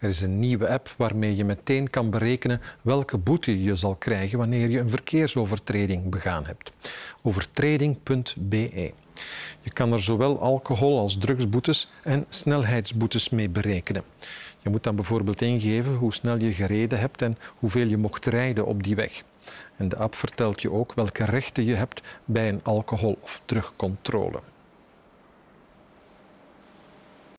Er is een nieuwe app waarmee je meteen kan berekenen welke boete je zal krijgen wanneer je een verkeersovertreding begaan hebt. Overtreding.be. Je kan er zowel alcohol als drugsboetes en snelheidsboetes mee berekenen. Je moet dan bijvoorbeeld ingeven hoe snel je gereden hebt en hoeveel je mocht rijden op die weg. En de app vertelt je ook welke rechten je hebt bij een alcohol- of drugcontrole.